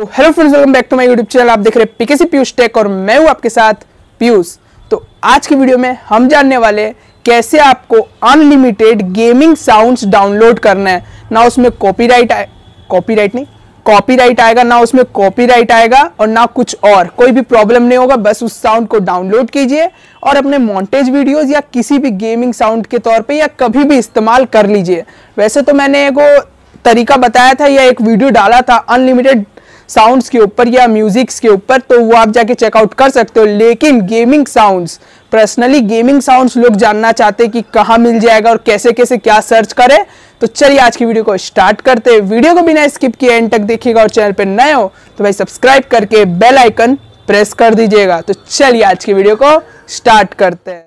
तो hello friends welcome back to my YouTube channel आप देख रहे हैं पीकेसी पीयूष टेक और मैं हूं आपके साथ पीयूष तो आज की वीडियो में हम जानने वाले कैसे आपको अनलिमिटेड गेमिंग साउंड्स डाउनलोड करना है ना उसमें कॉपीराइट कॉपीराइट नहीं कॉपीराइट आएगा ना उसमें कॉपीराइट आएगा और ना कुछ और कोई भी प्रॉब्लम नहीं होगा बस उस साउंड को डाउनलोड कीजिए और अपने मॉन्टेज वीडियोस या किसी भी गेमिंग साउंड के तौर पे या कभी भी इस्तेमाल कर लीजिए वैसे तो मैंने एक तरीका बताया था या एक वीडियो डाला था अनलिमिटेड साउंड्स के ऊपर या म्यूजिक्स के ऊपर तो वो आप जाके चेकआउट कर सकते हो लेकिन gaming sounds personally gaming sounds लोग जानना चाहते हैं कि कहाँ मिल जाएगा और कैसे कैसे क्या सर्च करें तो चलिए आज की वीडियो को स्टार्ट करते हैं वीडियो को बिना स्किप किए एंड तक देखिएगा और चैनल पर नए हो तो भाई सब्सक्राइब करके बेल आइकन प्रेस कर दीजिएगा तो चलिए आज की वीडियो को स्टार्ट करते हैं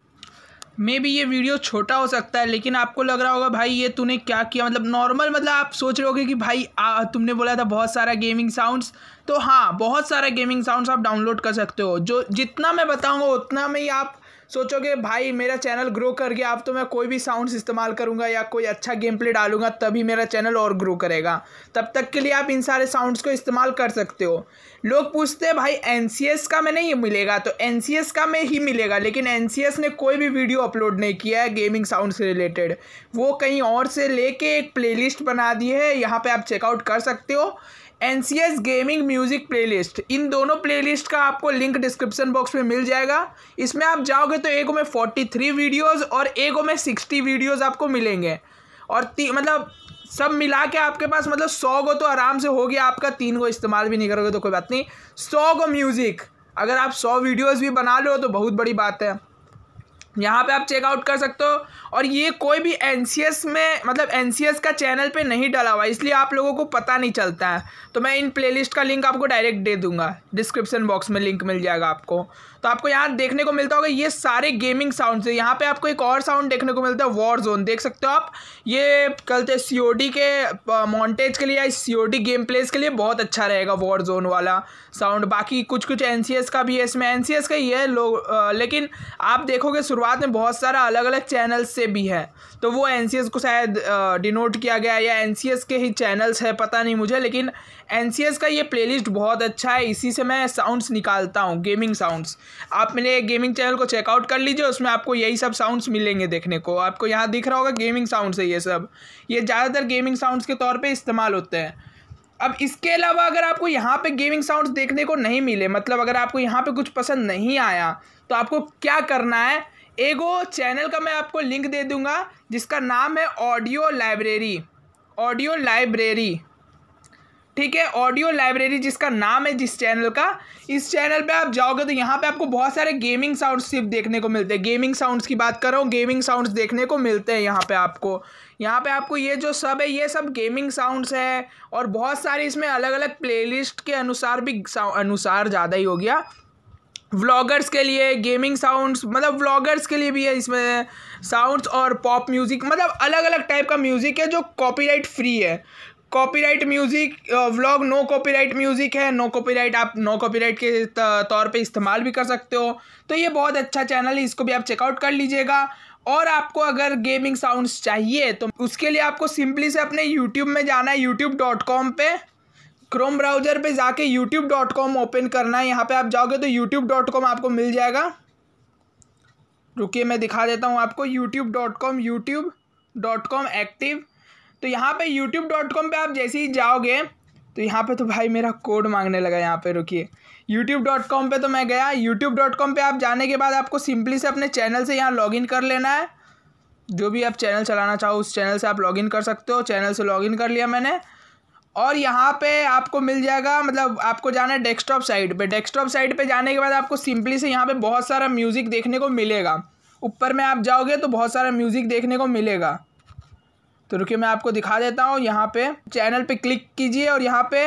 मे भी ये वीडियो छोटा हो सकता है लेकिन आपको लग रहा होगा भाई ये तूने क्या किया मतलब नॉर्मल मतलब आप सोच रहे होगे कि भाई आ, तुमने बोला था बहुत सारा गेमिंग साउंड्स तो हाँ बहुत सारा गेमिंग साउंड्स आप डाउनलोड कर सकते हो जो जितना मैं बताऊँगा उतना में ही आप सोचोगे भाई मेरा चैनल ग्रो कर गया अब तो मैं कोई भी साउंड्स इस्तेमाल करूँगा या कोई अच्छा गेम प्ले डालूंगा तभी मेरा चैनल और ग्रो करेगा तब तक के लिए आप इन सारे साउंड्स को इस्तेमाल कर सकते हो लोग पूछते हैं भाई एन का मैं नहीं मिलेगा तो एन का मैं ही मिलेगा लेकिन एन ने कोई भी वीडियो अपलोड नहीं किया है गेमिंग साउंड से रिलेटेड वो कहीं और से लेके एक लिस्ट बना दी है यहाँ पर आप चेकआउट कर सकते हो N C S gaming music playlist इन दोनों लिस्ट का आपको लिंक डिस्क्रिप्शन बॉक्स में मिल जाएगा इसमें आप जाओगे तो एगो में फोर्टी थ्री वीडियोज़ और एगो में सिक्सटी वीडियोज़ आपको मिलेंगे और ती मतलब सब मिला के आपके पास मतलब सौ गो तो आराम से हो गया आपका तीन गो इस्तेमाल भी नहीं करोगे तो कोई बात नहीं सौ गो म्यूज़िक अगर आप सौ वीडियोज़ भी बना लो तो बहुत बड़ी बात है यहाँ पे आप चेकआउट कर सकते हो और ये कोई भी एन में मतलब एन का चैनल पे नहीं डाला हुआ इसलिए आप लोगों को पता नहीं चलता है तो मैं इन प्लेलिस्ट का लिंक आपको डायरेक्ट दे दूंगा डिस्क्रिप्शन बॉक्स में लिंक मिल जाएगा आपको तो आपको यहाँ देखने को मिलता होगा ये सारे गेमिंग साउंड है यहाँ पे आपको एक और साउंड देखने को मिलता है वॉर जोन देख सकते हो आप ये सी ओ सी के मॉन्टेज के लिए या सी गेम प्लेस के लिए बहुत अच्छा रहेगा वॉर जोन वाला साउंड बाकी कुछ कुछ एन का भी है इसमें एन का ही है आ, लेकिन आप देखोगे शुरुआत में बहुत सारा अलग अलग चैनल्स से भी है तो वो एन को शायद डिनोट किया गया या एन के ही चैनल्स है पता नहीं मुझे लेकिन एन का ये प्लेलिस्ट बहुत अच्छा है इसी से मैं साउंड्स निकालता हूँ गेमिंग साउंड्स आप मेरे गेमिंग चैनल को चेकआउट कर लीजिए उसमें आपको यही सब साउंड्स मिलेंगे देखने को आपको यहाँ दिख रहा होगा गेमिंग साउंड्स है ये सब ये ज़्यादातर गेमिंग साउंड्स के तौर पर इस्तेमाल होते हैं अब इसके अलावा अगर आपको यहाँ पे गेमिंग साउंड्स देखने को नहीं मिले मतलब अगर आपको यहाँ पे कुछ पसंद नहीं आया तो आपको क्या करना है एगो चैनल का मैं आपको लिंक दे दूंगा जिसका नाम है ऑडियो लाइब्रेरी ऑडियो लाइब्रेरी ठीक है ऑडियो लाइब्रेरी जिसका नाम है जिस चैनल का इस चैनल पे आप जाओगे तो यहाँ पे आपको बहुत सारे गेमिंग साउंड्स सिर्फ देखने को मिलते हैं गेमिंग साउंड्स की बात कर रहा हूँ गेमिंग साउंड्स देखने को मिलते हैं यहाँ पे आपको यहाँ पे आपको ये जो सब है ये सब गेमिंग साउंड्स है और बहुत सारे इसमें अलग अलग प्ले के अनुसार भी अनुसार ज़्यादा ही हो गया व्लॉगर्स के लिए गेमिंग साउंड्स मतलब व्लॉगर्स के लिए भी है इसमें साउंड्स और पॉप म्यूज़िक मतलब अलग अलग टाइप का म्यूज़िक है जो कॉपीराइट फ्री है copyright music vlog no copyright music है नो कॉपीराइट आप नो कॉपीराइट के तौर पे इस्तेमाल भी कर सकते हो तो ये बहुत अच्छा चैनल है इसको भी आप चेकआउट कर लीजिएगा और आपको अगर गेमिंग साउंड्स चाहिए तो उसके लिए आपको सिंपली से अपने यूट्यूब में जाना है यूट्यूब डॉट कॉम पर क्रोम ब्राउजर पर जाके यूट्यूब डॉट कॉम ओपन करना है यहाँ पर आप जाओगे तो यूट्यूब डॉट कॉम आपको मिल जाएगा रुकिए मैं दिखा देता हूँ आपको YouTube dot com YouTube dot com active तो यहाँ पे यूट्यूब डॉट कॉम पर आप जैसे ही जाओगे तो यहाँ पे तो भाई मेरा कोड मांगने लगा यहाँ पे रुकिए यूट्यूब डॉट कॉम पर तो मैं गया यूट्यूब डॉट कॉम पर आप जाने के बाद आपको सिंपली से अपने चैनल से यहाँ लॉगिन कर लेना है जो भी आप चैनल चलाना चाहो उस चैनल से आप लॉगिन कर सकते हो चैनल से लॉगिन कर लिया मैंने और यहाँ पे आपको मिल जाएगा मतलब आपको जाना है डेस्कटॉप साइड पे डेस्कटॉप साइड पे जाने के बाद आपको सिंपली से यहाँ पे बहुत सारा म्यूज़िक देखने को मिलेगा ऊपर में आप जाओगे तो बहुत सारा म्यूज़िक देखने को मिलेगा तो रुकिए मैं आपको दिखा देता हूँ यहाँ पे चैनल पे क्लिक कीजिए और यहाँ पे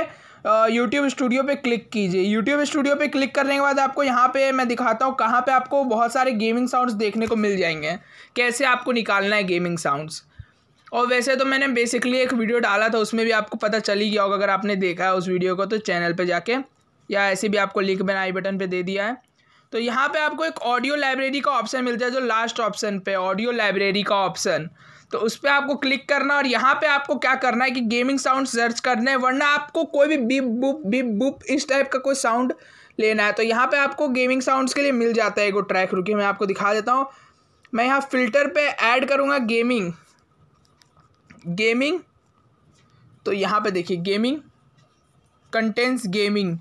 यूट्यूब स्टूडियो पे क्लिक कीजिए यूट्यूब स्टूडियो पे क्लिक करने के बाद आपको यहाँ पे मैं दिखाता हूँ कहाँ पे आपको बहुत सारे गेमिंग साउंड्स देखने को मिल जाएंगे कैसे आपको निकालना है गेमिंग साउंड्स और वैसे तो मैंने बेसिकली एक वीडियो डाला था उसमें भी आपको पता चल ही गया होगा अगर आपने देखा है उस वीडियो को तो चैनल पर जाके या ऐसे भी आपको लिंक मैंने आई बटन पर दे दिया है तो यहाँ पर आपको एक ऑडियो लाइब्रेरी का ऑप्शन मिलता है जो लास्ट ऑप्शन पर ऑडियो लाइब्रेरी का ऑप्शन तो उस पर आपको क्लिक करना और यहाँ पे आपको क्या करना है कि गेमिंग साउंड सर्च करना है वरना आपको कोई भी बिप बुप बिप बुप इस टाइप का कोई साउंड लेना है तो यहाँ पे आपको गेमिंग साउंड्स के लिए मिल जाता है एक ट्रैक रुकी मैं आपको दिखा देता हूँ मैं यहाँ फ़िल्टर पर ऐड करूँगा गेमिंग गेमिंग तो यहाँ पर देखिए गेमिंग कंटेंट्स गेमिंग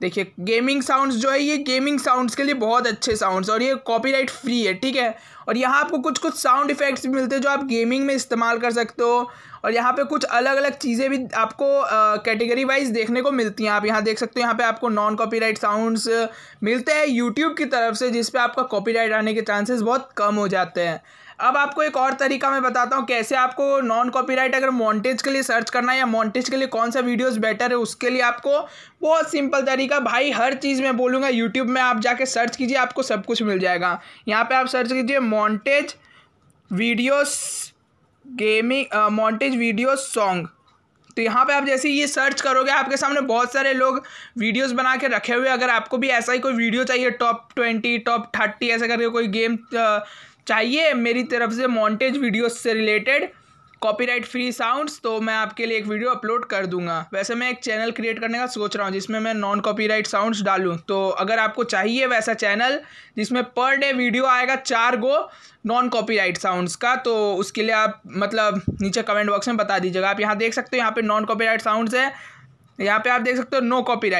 देखिए गेमिंग साउंड्स जो है ये गेमिंग साउंड्स के लिए बहुत अच्छे साउंड्स और ये कॉपीराइट फ्री है ठीक है और यहाँ आपको कुछ कुछ साउंड इफ़ेक्ट्स भी मिलते हैं जो आप गेमिंग में इस्तेमाल कर सकते हो और यहाँ पे कुछ अलग अलग चीज़ें भी आपको कैटेगरी वाइज देखने को मिलती हैं आप यहाँ देख सकते हो यहाँ पे आपको नॉन कॉपीराइट साउंड्स मिलते हैं यूट्यूब की तरफ से जिसपे आपका कॉपीराइट आने के चांसेस बहुत कम हो जाते हैं अब आपको एक और तरीका मैं बताता हूँ कैसे आपको नॉन कॉपीराइट अगर मॉन्टेज के लिए सर्च करना है या मॉन्टेज के लिए कौन सा वीडियोज़ बेटर है उसके लिए आपको बहुत सिंपल तरीका भाई हर चीज़ मैं बोलूँगा यूट्यूब में आप जाके सर्च कीजिए आपको सब कुछ मिल जाएगा यहाँ पर आप सर्च कीजिए montage videos gaming montage video song तो यहाँ पे आप जैसे ये सर्च करोगे आपके सामने बहुत सारे लोग वीडियोस बना के रखे हुए अगर आपको भी ऐसा ही कोई वीडियो चाहिए टॉप ट्वेंटी टॉप थर्टी ऐसा करके कोई गेम चाहिए मेरी तरफ से मॉन्टेज वीडियोस से रिलेटेड कॉपीराइट फ्री साउंड्स तो मैं आपके लिए एक वीडियो अपलोड कर दूंगा वैसे मैं एक चैनल क्रिएट करने का सोच रहा हूँ जिसमें मैं नॉन कॉपीराइट साउंड्स डालूँ तो अगर आपको चाहिए वैसा चैनल जिसमें पर डे वीडियो आएगा चार गो नॉन कॉपीराइट साउंड्स का तो उसके लिए आप मतलब नीचे कमेंट बॉक्स में बता दीजिएगा आप यहाँ देख सकते हो यहाँ पर नॉन कॉपी साउंड्स है यहाँ पर आप देख सकते हो नो कॉपी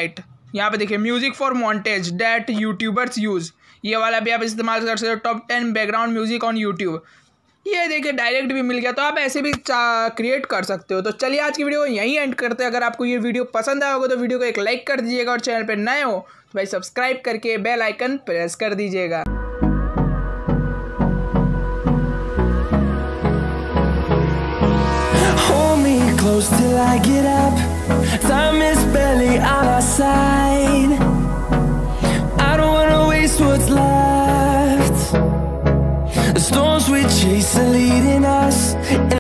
यहाँ पे देखिए music for montage that YouTubers use ये वाला भी आप इस्तेमाल कर सकते हो top ten background music on YouTube ये देखिए डायरेक्ट भी मिल गया तो आप ऐसे भी क्रिएट कर सकते हो तो चलिए आज की वीडियो को यहीं एंड करते हैं अगर आपको ये वीडियो पसंद आया होगा तो वीडियो को एक लाइक कर दीजिएगा और चैनल पर नए हो तो भाई सब्सक्राइब करके बेल आइकन प्रेस कर दीजिएगा till I get up Time is barely on our side storms we chase are leading us